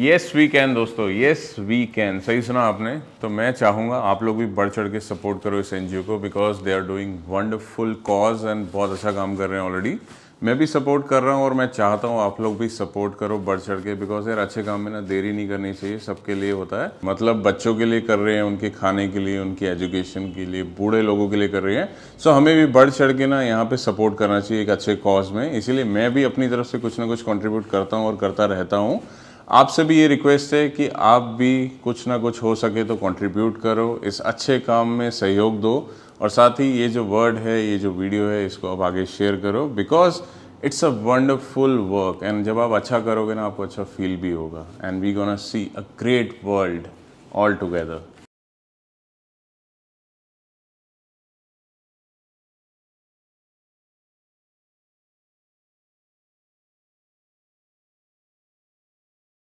yes we can दोस्तों yes we can सही सुना आपने तो मैं चाहूँगा आप लोग भी बढ़ चढ़ के सपोर्ट करो इस एन को because they are doing wonderful cause and बहुत अच्छा काम कर रहे हैं ऑलरेडी मैं भी सपोर्ट कर रहा हूँ और मैं चाहता हूँ आप लोग भी सपोर्ट करो बढ़ चढ़ के बिकॉज यार अच्छे काम में ना देरी नहीं करनी चाहिए सबके लिए होता है मतलब बच्चों के लिए कर रहे हैं उनके खाने के लिए उनकी एजुकेशन के लिए बूढ़े लोगों के लिए कर रहे हैं सो so, हमें भी बढ़ चढ़ के ना यहाँ पे सपोर्ट करना चाहिए एक अच्छे कॉज में इसीलिए मैं भी अपनी तरफ से कुछ ना कुछ कॉन्ट्रीब्यूट करता हूँ और करता रहता हूँ आपसे भी ये रिक्वेस्ट है कि आप भी कुछ ना कुछ हो सके तो कंट्रीब्यूट करो इस अच्छे काम में सहयोग दो और साथ ही ये जो वर्ड है ये जो वीडियो है इसको आप आगे शेयर करो because it's a wonderful work and जब आप अच्छा करोगे ना आपको अच्छा फील भी होगा and we gonna see a great world all together